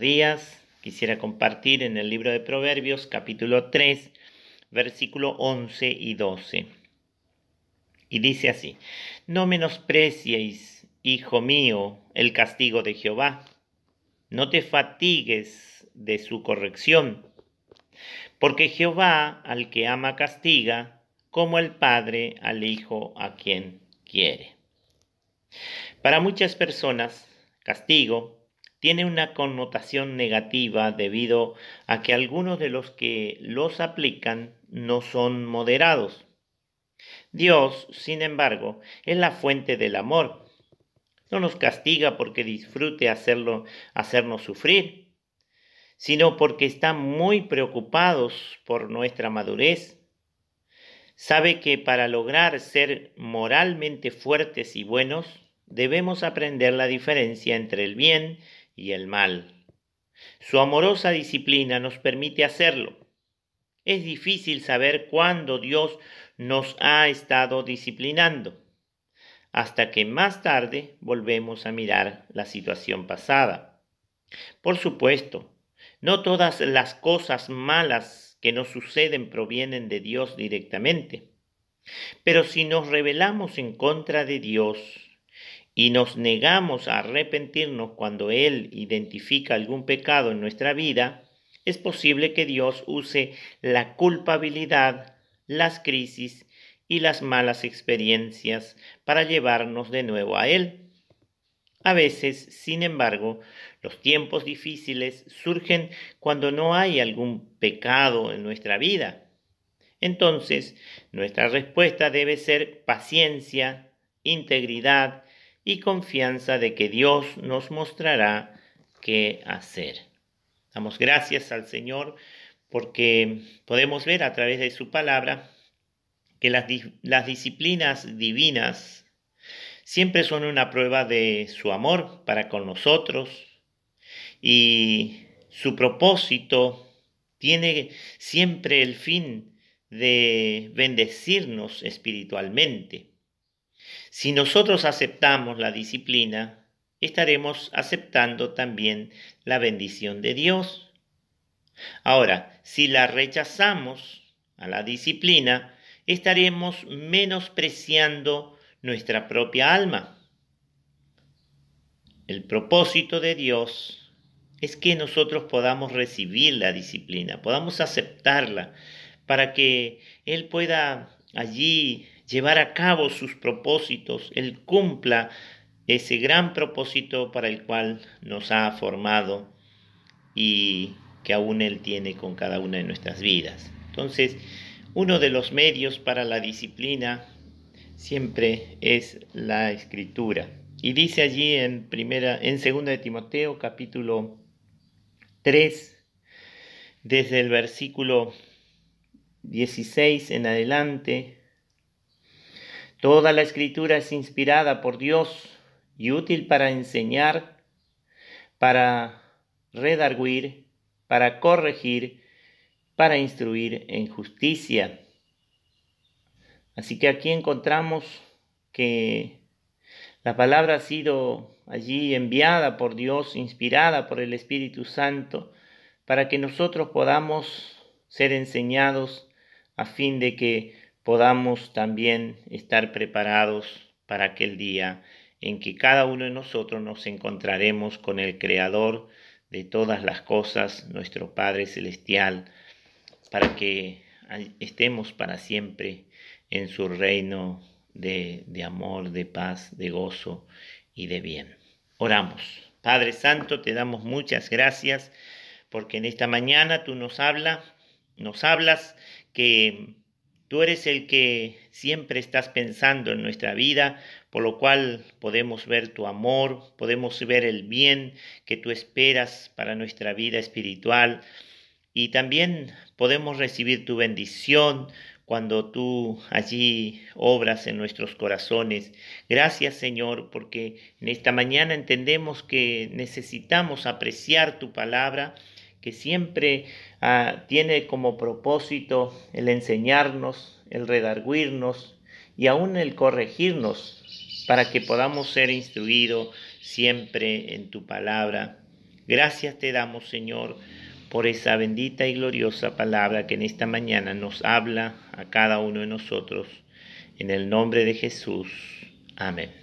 días. Quisiera compartir en el libro de Proverbios capítulo 3, versículo 11 y 12. Y dice así, no menospreciéis, hijo mío, el castigo de Jehová, no te fatigues de su corrección, porque Jehová al que ama castiga, como el Padre al Hijo a quien quiere. Para muchas personas, castigo tiene una connotación negativa debido a que algunos de los que los aplican no son moderados. Dios, sin embargo, es la fuente del amor. No nos castiga porque disfrute hacerlo, hacernos sufrir, sino porque está muy preocupados por nuestra madurez. Sabe que para lograr ser moralmente fuertes y buenos, debemos aprender la diferencia entre el bien y y el mal. Su amorosa disciplina nos permite hacerlo. Es difícil saber cuándo Dios nos ha estado disciplinando, hasta que más tarde volvemos a mirar la situación pasada. Por supuesto, no todas las cosas malas que nos suceden provienen de Dios directamente, pero si nos rebelamos en contra de Dios, y nos negamos a arrepentirnos cuando Él identifica algún pecado en nuestra vida, es posible que Dios use la culpabilidad, las crisis y las malas experiencias para llevarnos de nuevo a Él. A veces, sin embargo, los tiempos difíciles surgen cuando no hay algún pecado en nuestra vida. Entonces, nuestra respuesta debe ser paciencia, integridad y confianza de que Dios nos mostrará qué hacer. Damos gracias al Señor porque podemos ver a través de su palabra que las, las disciplinas divinas siempre son una prueba de su amor para con nosotros y su propósito tiene siempre el fin de bendecirnos espiritualmente si nosotros aceptamos la disciplina, estaremos aceptando también la bendición de Dios. Ahora, si la rechazamos a la disciplina, estaremos menospreciando nuestra propia alma. El propósito de Dios es que nosotros podamos recibir la disciplina, podamos aceptarla, para que Él pueda allí llevar a cabo sus propósitos, Él cumpla ese gran propósito para el cual nos ha formado y que aún Él tiene con cada una de nuestras vidas. Entonces, uno de los medios para la disciplina siempre es la escritura. Y dice allí en primera en segunda de Timoteo capítulo 3 desde el versículo 16 en adelante Toda la escritura es inspirada por Dios y útil para enseñar, para redarguir, para corregir, para instruir en justicia. Así que aquí encontramos que la palabra ha sido allí enviada por Dios, inspirada por el Espíritu Santo, para que nosotros podamos ser enseñados a fin de que podamos también estar preparados para aquel día en que cada uno de nosotros nos encontraremos con el Creador de todas las cosas, nuestro Padre Celestial, para que estemos para siempre en su reino de, amor, de paz, de gozo y de bien. Oramos. Padre Santo, te damos muchas gracias porque en esta mañana tú nos hablas, nos hablas que Tú eres el que siempre estás pensando en nuestra vida, por lo cual podemos ver tu amor, podemos ver el bien que tú esperas para nuestra vida espiritual y también podemos recibir tu bendición cuando tú allí obras en nuestros corazones. Gracias Señor, porque en esta mañana entendemos que necesitamos apreciar tu palabra que siempre ah, tiene como propósito el enseñarnos, el redarguirnos y aún el corregirnos para que podamos ser instruidos siempre en tu palabra. Gracias te damos, Señor, por esa bendita y gloriosa palabra que en esta mañana nos habla a cada uno de nosotros. En el nombre de Jesús. Amén.